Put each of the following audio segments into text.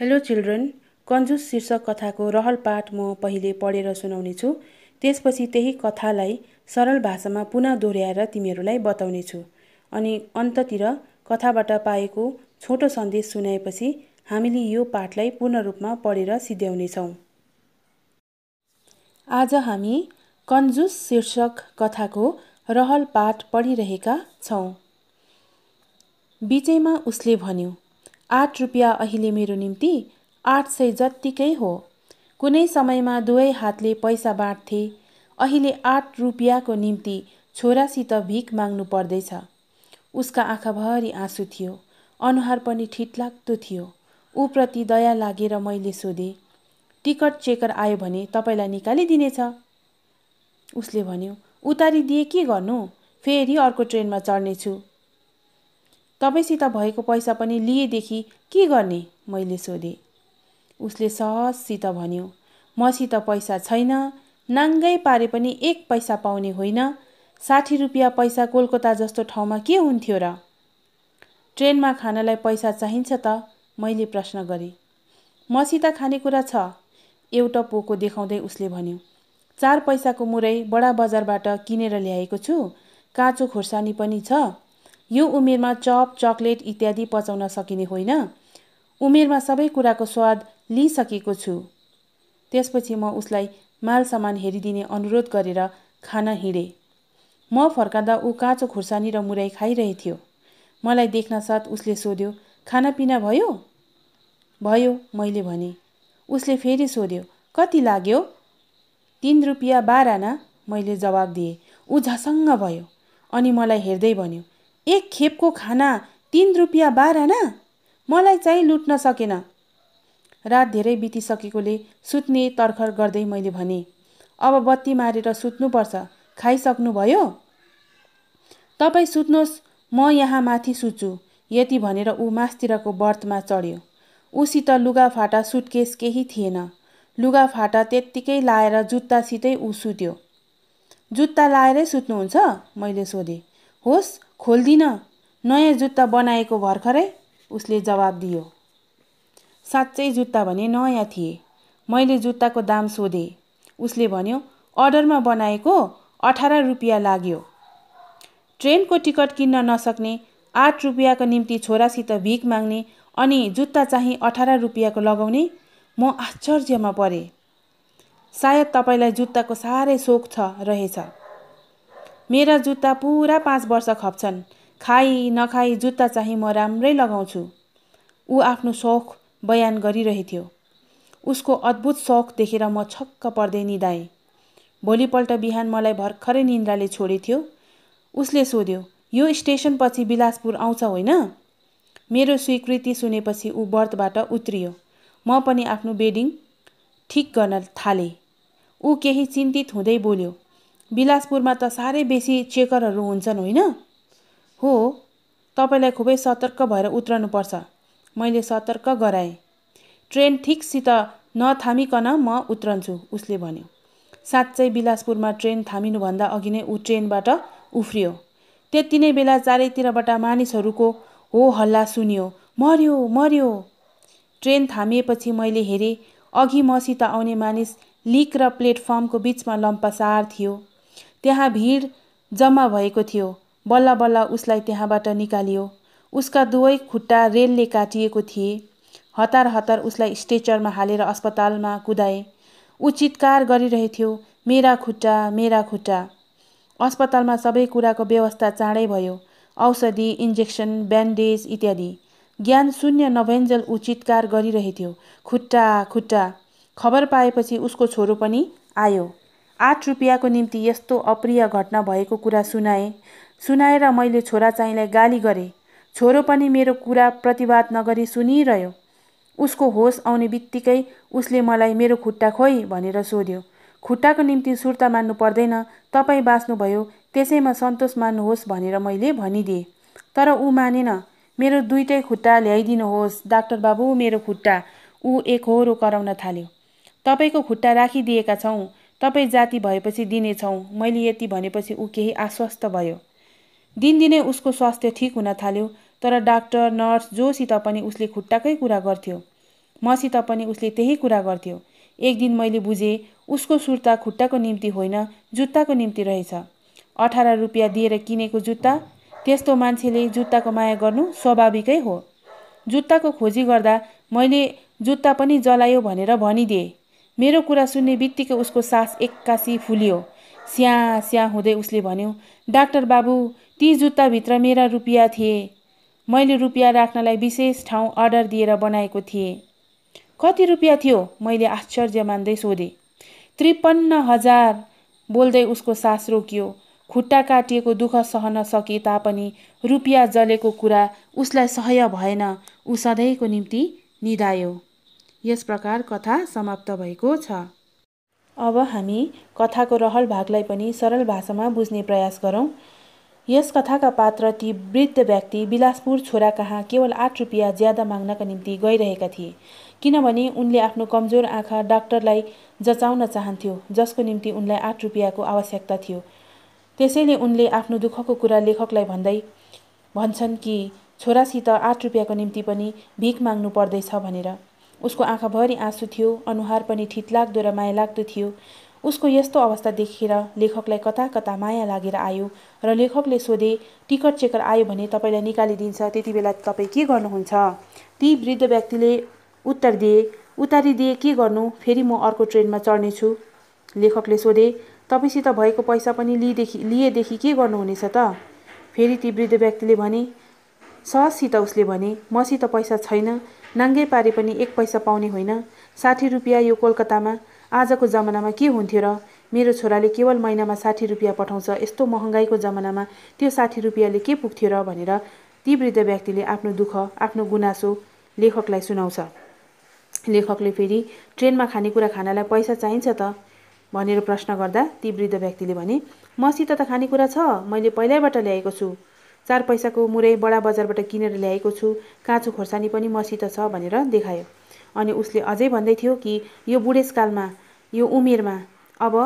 hello children कन्जुस शीर्षक कथाको रहल पाठ म पहिले पढेर सुनाउनेछु त्यसपछि त्यही कथालाई सरल भाषामा पुनः दोहोऱ्याएर तिमीहरूलाई बताउनेछु अनि अन्ततिर कथाबाट पाएको छोटो सन्देश सुनाएपछि हामीले यो पाठलाई पूर्ण रूपमा पढेर सिध्याउनेछौँ आज हामी कन्जुस शीर्षक कथाको रहल पाठ पढिरहेका छौँ बिचैमा उसले भन्यो आठ रुपियाँ अहिले मेरो निम्ति आठ सय जत्तिकै हो कुनै समयमा दुवै हातले पैसा बाँड्थे अहिले आठ रुपियाँको निम्ति छोरासित भिख माग्नु पर्दैछ उसका आँखाभरि आँसु थियो अनुहार पनि ठिटलाग्दो थियो ऊप्रति दया लागेर मैले सोधेँ टिकट चेकर आयो भने तपाईँलाई निकालिदिनेछ उसले भन्यो उतारिदिए के गर्नु फेरि अर्को ट्रेनमा चढ्नेछु तपाईँसित भएको पैसा पनि लिएदेखि के गर्ने मैले सोधेँ उसले सहजसित भन्यो मसित पैसा छैन नाङ्गै पारे पनि एक पैसा पाउने होइन साठी रुपियाँ पैसा कोलकाता जस्तो ठाउँमा के हुन्थ्यो र ट्रेनमा खानलाई पैसा चाहिन्छ त मैले प्रश्न गरेँ मसित खानेकुरा छ एउटा पोको देखाउँदै उसले भन्यो चार पैसाको मुरै बडा बजारबाट किनेर ल्याएको छु काँचो खोर्सानी पनि छ यो उमेरमा चप चकलेट इत्यादि पचाउन सकिने होइन उमेरमा सबै कुराको स्वाद लिइसकेको छु त्यसपछि म उसलाई माल सामान हेरिदिने अनुरोध गरेर खान हिँडेँ म फर्काँदा ऊ काँचो खुर्सानी र मुराई खाइरहेथ्यो मलाई देख्न साथ उसले सोध्यो खानापिना भयो भयो मैले भने उसले फेरि सोध्यो कति लाग्यो तिन रुपियाँ बाह्र आना मैले जवाब दिएँ ऊ झसङ्ग भयो अनि मलाई हेर्दै भन्यो एक खेपको खाना तिन रुपियाँ बाह्र न मलाई चाहिँ लुट्न सकेन रात धेरै बितिसकेकोले सुत्ने तर्खर गर्दै मैले भने अब बत्ती मारेर सुत्नुपर्छ खाइसक्नुभयो तपाईँ सुत्नुहोस् म यहाँ माथि सुत्छु यति भनेर ऊ मासतिरको बर्थमा चढ्यो उसित लुगाफाटा सुटकेस केही थिएन लुगाफाटा त्यत्तिकै लाएर जुत्तासितै ऊ सुत्यो जुत्ता लाएरै सुत्नुहुन्छ मैले सोधेँ होस् खोल्दिनँ नयाँ जुत्ता बनाएको भर्खरै उसले जवाब दियो साँच्चै जुत्ता भने नयाँ थिए मैले जुत्ताको दाम सोधेँ उसले भन्यो अर्डरमा बनाएको अठार रुपियाँ लाग्यो ट्रेनको टिकट किन्न नसक्ने आठ रुपियाँको निम्ति छोरासित भिख माग्ने अनि जुत्ता चाहिँ अठार रुपियाँको लगाउने म आश्चर्यमा परेँ सायद तपाईँलाई जुत्ताको साह्रै सोख छ रहेछ मेरा जुत्ता पुरा पाँच वर्ष खप्छन् खाई नखाई जुत्ता चाहिँ म राम्रै लगाउँछु ऊ आफ्नो सोख बयान गरिरहेथ्यो उसको अद्भुत सोख देखेर म छक्क पर्दै निदाएँ भोलिपल्ट बिहान मलाई भर्खरै निन्द्राले छोडेथ्यो उसले सोध्यो यो स्टेसनपछि बिलासपुर आउँछ होइन मेरो स्वीकृति सुनेपछि ऊ बर्थबाट उत्रियो म पनि आफ्नो बेडिङ ठिक गर्न थालेँ ऊ केही चिन्तित हुँदै बोल्यो बिलासपुरमा त साह्रै बेसी चेकरहरू हुन्छन् होइन हो तपाईँलाई खुबै सतर्क भएर उत्रनुपर्छ मैले सतर्क गराएँ ट्रेन ठिकसित नथामिकन म उत्रन्छु उसले भन्यो साँच्चै बिलासपुरमा ट्रेन थामिनुभन्दा अघि नै ऊ ट्रेनबाट उफ्रियो त्यति नै बेला चारैतिरबाट मानिसहरूको हो हल्ला सुनियो मर्यो मर्यो ट्रेन थामिएपछि मैले हेरेँ अघि मसित आउने मानिस लिक र प्लेटफर्मको बिचमा लम्पसार थियो त्यहाँ भिड जम्मा भएको थियो बल्ल बल्ल उसलाई त्यहाँबाट निकालियो उसका दुवै खुट्टा रेलले काटिएको थिए हतार हतार उसलाई स्ट्रेचरमा हालेर अस्पतालमा कुदाए ऊ चित्कार गरिरहेथ्यो मेरा खुट्टा मेरा खुट्टा अस्पतालमा सबै कुराको व्यवस्था चाँडै भयो औषधि इन्जेक्सन ब्यान्डेज इत्यादि ज्ञान शून्य नभेन्जल ऊ चित्कार गरिरहेथ्यो खुट्टा खुट्टा खबर पाएपछि उसको छोरो पनि आयो आठ रुपियाँको निम्ति यस्तो अप्रिय घटना भएको कुरा सुनाएँ सुनाएर मैले छोरा चाहिँलाई गाली गरेँ छोरो पनि मेरो कुरा प्रतिवाद नगरी सुनिरह्यो उसको होस आउने बित्तिकै उसले मलाई मेरो खुट्टा खोइ भनेर सोध्यो खुट्टाको निम्ति सुर्ता मान्नु पर्दैन तपाईँ बाँच्नुभयो त्यसैमा सन्तोष मान्नुहोस् भनेर मैले भनिदिएँ तर ऊ मानेन मेरो दुइटै खुट्टा ल्याइदिनुहोस् डाक्टर बाबु मेरो खुट्टा ऊ एकहोरो कराउन थाल्यो तपाईँको खुट्टा राखिदिएका छौँ तपाईँ जाति भएपछि दिनेछौँ मैले यति भनेपछि ऊ केही आश्वस्त भयो दिनदिनै उसको स्वास्थ्य ठिक हुन थाल्यो तर डाक्टर नर्स जोसित पनि उसले खुट्टाकै कुरा गर्थ्यो मसित पनि उसले त्यही कुरा गर्थ्यो एक दिन मैले बुझेँ उसको सुर्ता खुट्टाको निम्ति होइन जुत्ताको निम्ति रहेछ अठार रुपियाँ दिएर किनेको जुत्ता त्यस्तो मान्छेले जुत्ताको माया गर्नु स्वाभाविकै हो जुत्ताको खोजी गर्दा मैले जुत्ता पनि जलायो भनेर भनिदिएँ मेरो कुरा सुन्ने बित्तिकै उसको सास एक्कासी फुलियो स्या स्या हुँदै उसले भन्यो डाक्टर बाबु ती जुत्ताभित्र मेरा रुपियाँ थिए मैले रुपियाँ राख्नलाई विशेष ठाउँ अर्डर दिएर बनाएको थिएँ कति रुपियाँ थियो मैले आश्चर्य मान्दै सोधेँ त्रिपन्न हजार बोल्दै उसको सास रोकियो खुट्टा काटिएको दुःख सहन सके तापनि रुपियाँ जलेको कुरा उसलाई सह्य भएन ऊ सधैँको निम्ति निधायो यस प्रकार कथा समाप्त भएको छ अब हामी कथाको रहल भागलाई पनि सरल भाषामा बुझ्ने प्रयास गरौँ यस कथाका पात्र ती वृद्ध व्यक्ति बिलासपुर छोरा कहाँ केवल आठ रुपियाँ ज्यादा माग्नका निम्ति गइरहेका थिए किनभने उनले आफ्नो कमजोर आँखा डाक्टरलाई जचाउन चाहन्थ्यो जसको निम्ति उनलाई आठ रुपियाँको आवश्यकता थियो त्यसैले उनले आफ्नो दुःखको कुरा लेखकलाई भन्दै भन्छन् कि छोरासित आठ रुपियाँको निम्ति पनि भिख माग्नु पर्दैछ भनेर उसको आँखाभरि आँसु थियो अनुहार पनि लाग्दो र माया लाग्दो थियो उसको यस्तो अवस्था देखेर लेखकलाई कता कता माया लागेर आयो र लेखकले सोधे टिकट चेकर आयो भने तपाईँलाई निकालिदिन्छ त्यति बेला तपाईँ के गर्नुहुन्छ ती वृद्ध व्यक्तिले उत्तर दिए उतारिदिए के गर्नु फेरि म अर्को ट्रेनमा चढ्नेछु लेखकले सोधे तपाईँसित भएको पैसा पनि लिएदेखि लिएदेखि के गर्नुहुनेछ त फेरि ती वृद्ध व्यक्तिले भने सहजसित उसले भने मसित पैसा छैन नाङ्गै पारे पनि एक पैसा पाउने होइन साठी रुपियाँ यो कोलकातामा आजको जमानामा के हुन्थ्यो र मेरो छोराले केवल महिनामा साठी रुपियाँ पठाउँछ यस्तो महँगाईको जमानामा त्यो साठी रुपियाँले के पुग्थ्यो र भनेर ती वृद्ध व्यक्तिले आफ्नो दुःख आफ्नो गुनासो लेखकलाई सुनाउँछ लेखकले फेरि ट्रेनमा खानेकुरा खानालाई पैसा चाहिन्छ त भनेर प्रश्न गर्दा ती वृद्ध व्यक्तिले भने मसित त खानेकुरा छ मैले पहिल्यैबाट ल्याएको छु चार पैसाको मुरै बडा बजारबाट किनेर ल्याएको छु काँचो खोर्सानी पनि मसित छ भनेर देखायो अनि उसले अझै भन्दै थियो कि यो बुढेसकालमा यो उमेरमा अब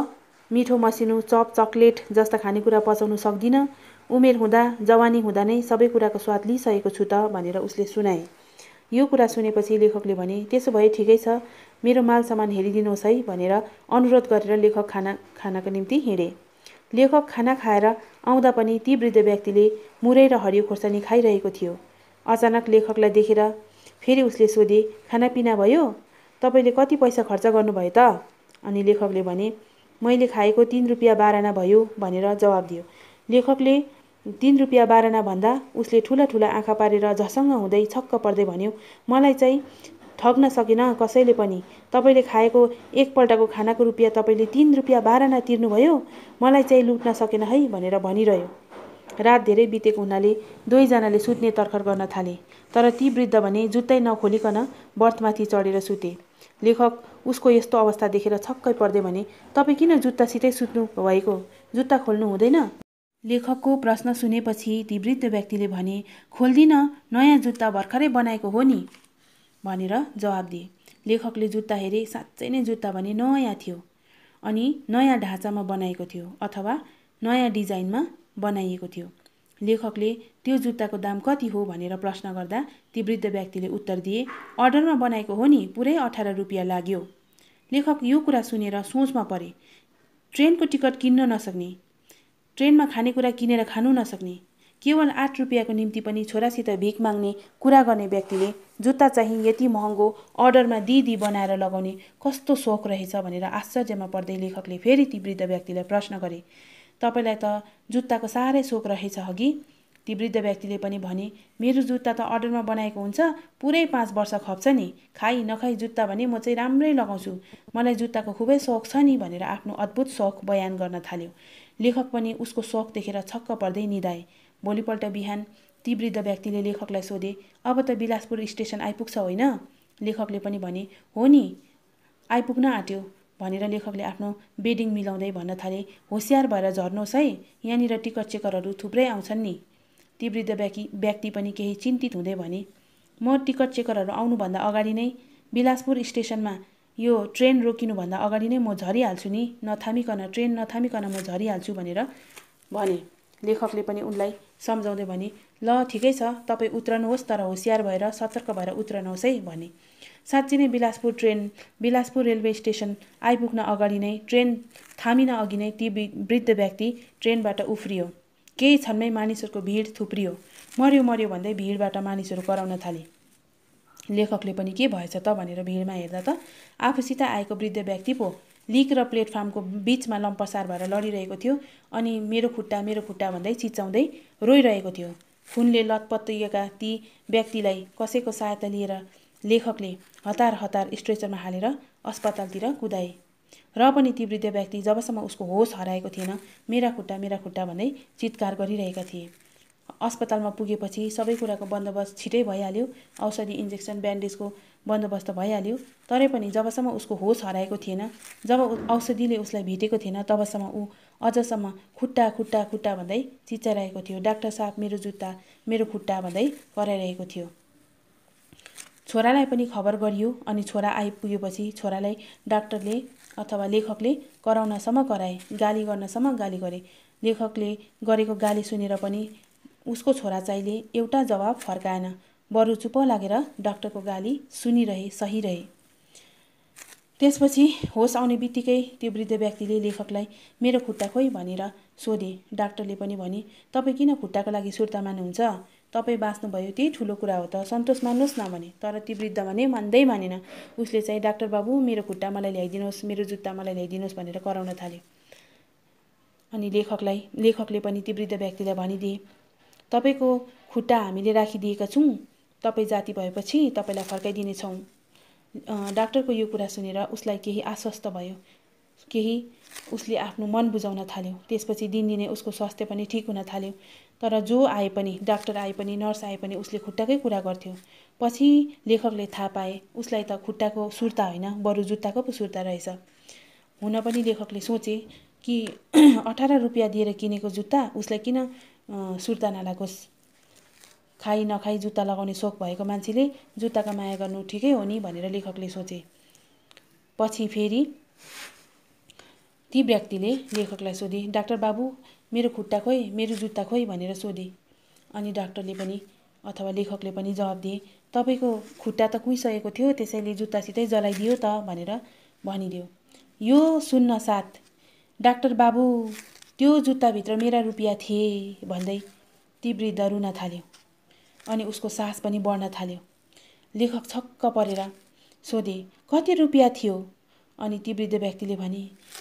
मिठो मसिनो चप चक्लेट जस्ता खानेकुरा पचाउनु सक्दिनँ उमेर हुँदा जवानी हुँदा नै सबै कुराको स्वाद लिइसकेको छु त भनेर उसले सुनाए यो कुरा सुनेपछि लेखकले भने त्यसो भए ठिकै छ मेरो माल सामान हेरिदिनुहोस् है भनेर अनुरोध गरेर लेखक खाना खानाको निम्ति हिँडे लेखक खाना खाएर आउँदा पनि ती वृद्ध व्यक्तिले मुरै र हरियो खोर्सानी खाइरहेको थियो अचानक लेखकलाई देखेर फेरि उसले सोधे खानापिना भयो तपाईँले कति पैसा खर्च गर्नुभयो त अनि लेखकले भने मैले खाएको तिन रुपियाँ बाह्रना भयो भनेर जवाब दियो लेखकले तिन रुपियाँ बाह्रना भन्दा उसले ठुला ठुला आँखा पारेर झसङ्ग हुँदै छक्क पर्दै भन्यो मलाई चाहिँ ठग्न सकेन कसैले पनि तपाईँले खाएको एकपल्टको खानाको रुपियाँ तपाईँले तिन रुपियाँ बाह्रना तिर्नुभयो मलाई चाहिँ लुट्न सकेन है भनेर भनिरह्यो रात धेरै बितेको हुनाले दुवैजनाले सुत्ने तर्खर गर्न थाले तर ती वृद्ध भने जुत्तै नखोलिकन बर्थमाथि चढेर सुते लेखक उसको यस्तो अवस्था देखेर छक्कै पर्दै भने तपाईँ किन जुत्तासितै सुत्नु भएको जुत्ता खोल्नु हुँदैन लेखकको प्रश्न सुनेपछि ती वृद्ध व्यक्तिले भने खोल्दिन नयाँ जुत्ता भर्खरै बनाएको हो नि भनेर जवाब दिए लेखकले जुत्ता हेरे साँच्चै नै जुत्ता भने नयाँ थियो अनि नयाँ ढाँचामा बनाएको थियो अथवा नयाँ डिजाइनमा बनाइएको थियो लेखकले त्यो जुत्ताको दाम कति हो भनेर प्रश्न गर्दा ती वृद्ध व्यक्तिले उत्तर दिए अर्डरमा बनाएको हो नि पुरै अठार रुपियाँ लाग्यो लेखक यो कुरा सुनेर सोचमा परे ट्रेनको टिकट किन्न नसक्ने ट्रेनमा खानेकुरा किनेर खानु नसक्ने केवल आठ रुपियाँको निम्ति पनि छोरासित भिख माग्ने कुरा गर्ने व्यक्तिले जुत्ता चाहिँ यति महँगो अर्डरमा दिदी बनाएर लगाउने कस्तो सोख रहेछ भनेर आश्चर्यमा पर्दै लेखकले फेरि ती वृद्ध व्यक्तिलाई प्रश्न गरे तपाईँलाई त जुत्ताको साह्रै सोख रहेछ अघि ती वृद्ध व्यक्तिले पनि भने मेरो जुत्ता त अर्डरमा बनाएको हुन्छ पुरै पाँच वर्ष खप्छ नि खाइ नखाइ जुत्ता भने म चाहिँ राम्रै लगाउँछु मलाई जुत्ताको खुबै सोख छ नि भनेर आफ्नो अद्भुत सोख बयान गर्न थाल्यो लेखक पनि उसको सोख देखेर छक्क पर्दै निधाए भोलिपल्ट बिहान ती वृद्ध व्यक्तिले लेखकलाई सोधे अब त बिलासपुर स्टेसन आइपुग्छ होइन लेखकले पनि भने हो नि आइपुग्न आँट्यो भनेर लेखकले आफ्नो बेडिङ मिलाउँदै भन्न थाले होसियार भएर झर्नुहोस् है यहाँनिर टिकट चेकरहरू थुप्रै आउँछन् नि ती वृद्ध व्यक्ति व्यक्ति पनि केही चिन्तित हुँदै भने म टिकट चेकरहरू आउनुभन्दा अगाडि नै बिलासपुर स्टेसनमा यो ट्रेन रोकिनुभन्दा अगाडि नै म झरिहाल्छु नि नथामिकन ट्रेन नथामिकन म झरिहाल्छु भनेर भने लेखकले पनि उनलाई सम्झाउँदै भने ल ठिकै छ तपाईँ उत्रनुहोस् तर होसियार भएर सतर्क भएर उत्रनुहोस् है भने साँच्ची नै Bilaspur train Bilaspur railway station आइपुग्न अगाडि नै ट्रेन थामिन अघि नै ती वृद्ध व्यक्ति ट्रेनबाट उफ्रियो केही क्षणमै मानिसहरूको भिड थुप्रियो मर्यो मर्यो भन्दै भिडबाट मानिसहरू कराउन थाले लेखकले पनि के भएछ त भनेर भिडमा हेर्दा त आफूसित आएको वृद्ध व्यक्ति पो लिक र प्लेटफर्मको बिचमा लम्पसार भएर लडिरहेको थियो अनि मेरो खुट्टा मेरो खुट्टा भन्दै चिच्याउँदै रोइरहेको थियो खुनले लतपत्तिएका ती व्यक्तिलाई कसैको सहायता लिएर लेखकले हतार हतार स्ट्रेचरमा हालेर अस्पतालतिर कुदाए र पनि ती वृद्ध व्यक्ति जबसम्म उसको होस हराएको थिएन मेरा खुट्टा मेरा खुट्टा भन्दै चित्कार गरिरहेका थिए अस्पतालमा पुगेपछि सबै कुराको बन्दोबस्त छिटै भइहाल्यो औषधि इन्जेक्सन ब्यान्डेजको बन्दोबस्त भइहाल्यो तरै पनि जबसम्म उसको होस हराएको थिएन जब औषधिले उसलाई भेटेको थिएन तबसम्म ऊ अझसम्म खुट्टा खुट्टा खुट्टा भन्दै चिच्चाइरहेको थियो डाक्टर साहब मेरो जुत्ता मेरो खुट्टा भन्दै कराइरहेको थियो छोरालाई पनि खबर गरियो अनि छोरा आइपुगेपछि छोरालाई डाक्टरले अथवा लेखकले कराउनसम्म कराए गाली गर्नसम्म गाली गरे लेखकले गरेको गाली सुनेर पनि उसको छोरा चाहिँले एउटा जवाब फर्काएन बरु चुप लागेर डाक्टरको गाली सुनिरहे सही त्यसपछि होस आउने बित्तिकै त्यो वृद्ध व्यक्तिले लेखकलाई मेरो खुट्टा खोइ भनेर सोधे डाक्टरले पनि भने तपाईँ किन खुट्टाको लागि सुर्ता मान्नुहुन्छ तपाईँ बाँच्नुभयो त्यही ठुलो कुरा हो त सन्तोष मान्नुहोस् न भने तर ती वृद्ध भने मान्दै मानेन उसले चाहिँ डाक्टर बाबु मेरो खुट्टा मलाई ल्याइदिनुहोस् मेरो जुत्ता मलाई ल्याइदिनुहोस् भनेर कराउन थाल्यो अनि लेखकलाई लेखकले पनि ती वृद्ध व्यक्तिलाई भनिदिए तपाईँको खुट्टा हामीले राखिदिएका छौँ तपाईँ जाति भएपछि तपाईँलाई फर्काइदिनेछौँ डाक्टरको यो कुरा सुनेर उसलाई केही आश्वस्त भयो केही उसले आफ्नो मन बुझाउन थाल्यो त्यसपछि दिनदिनै उसको स्वास्थ्य पनि ठिक हुन थाल्यो तर जो आए पनि डाक्टर आए पनि नर्स आए पनि उसले खुट्टाकै कुरा गर्थ्यो पछि लेखकले थाहा पाए उसलाई त खुट्टाको सुर्ता होइन बरु जुत्ताको पो सुर्ता रहेछ हुन पनि लेखकले सोचे कि अठार रुपियाँ दिएर किनेको जुत्ता उसलाई किन सुर्ता नलागोस् खाइ नखाइ जुत्ता लगाउने सोख भएको मान्छेले जुत्ताको माया गर्नु ठिकै हो नि भनेर लेखकले सोचे पछि फेरि ती व्यक्तिले लेखकलाई सोधे डाक्टर बाबु मेरो खुट्टा खोइ मेरो जुत्ता खोइ भनेर सोधेँ अनि डाक्टरले पनि अथवा लेखकले पनि जवाब दिए तपाईँको खुट्टा त कुहिसकेको थियो त्यसैले जुत्तासितै जलाइदियो त भनेर भनिदियो यो सुन्न साथ डाक्टर बाबु त्यो जुत्ताभित्र मेरा रुपियाँ थिए भन्दै ती वृद्ध रुन थाल्यो अनि उसको सास पनि बढ्न थाल्यो लेखक छक्क परेर सोधे कति रुपियाँ थियो अनि ती वृद्ध व्यक्तिले भने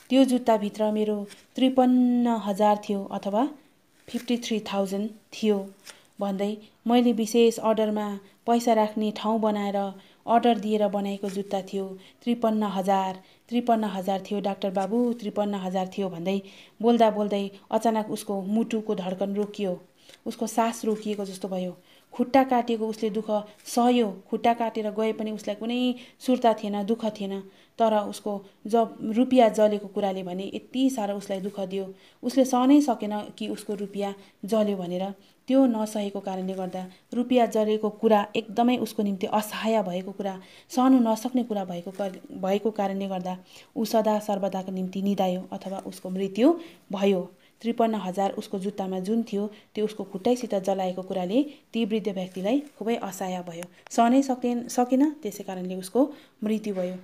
त्यो जुत्ताभित्र मेरो त्रिपन्न हजार थियो अथवा फिफ्टी थ्री थाउजन्ड थियो भन्दै मैले विशेष अर्डरमा पैसा राख्ने ठाउँ बनाएर अर्डर दिएर बनाएको जुत्ता थियो त्रिपन्न हजार त्रिपन्न हजार थियो डाक्टर बाबु त्रिपन्न हजार थियो भन्दै बोल्दा बोल्दै अचानक उसको मुटुको धड्कन रोकियो उसको सास रोकिएको जस्तो भयो खुट्टा काटिएको उसले दुःख सह्यो खुट्टा काटेर गए पनि उसलाई कुनै सुर्ता थिएन दुःख थिएन तर उसको जब रुपियाँ जलेको कुराले भने यति साह्रो उसलाई दुःख दियो उसले सहनै सकेन कि उसको रुपियाँ जल्यो भनेर त्यो नसहेको कारणले गर्दा रुपियाँ जलेको कुरा एकदमै उसको निम्ति असहाय भएको कुरा सहनु नसक्ने कुरा भएको भएको कारणले गर्दा ऊ सदा सर्वदाको निम्ति निदायो अथवा उसको मृत्यु भयो त्रिपन्न हजार उसको जुत्तामा जुन थियो त्यो उसको खुट्टैसित जलाएको कुराले ती वृद्ध व्यक्तिलाई खुबै असहाय भयो सहनै सके सकेन त्यसै कारणले उसको मृत्यु भयो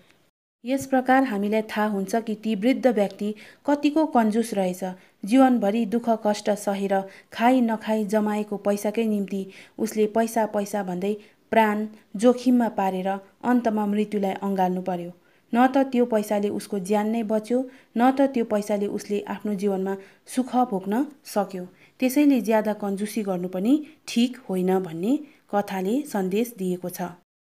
यस प्रकार हामीलाई थाहा हुन्छ कि ती वृद्ध व्यक्ति कतिको कन्जुस रहेछ जीवनभरि दुःख कष्ट सहेर खाई नखाई जमाएको पैसाकै निम्ति उसले पैसा पैसा भन्दै प्राण जोखिममा पारेर अन्तमा मृत्युलाई अँगाल्नु पर्यो न त त्यो पैसाले उसको ज्यान नै बच्यो न त त्यो पैसाले उसले आफ्नो जीवनमा सुख भोग्न सक्यो त्यसैले ज्यादा कन्जुसी गर्नु पनि ठिक होइन भन्ने कथाले सन्देश दिएको छ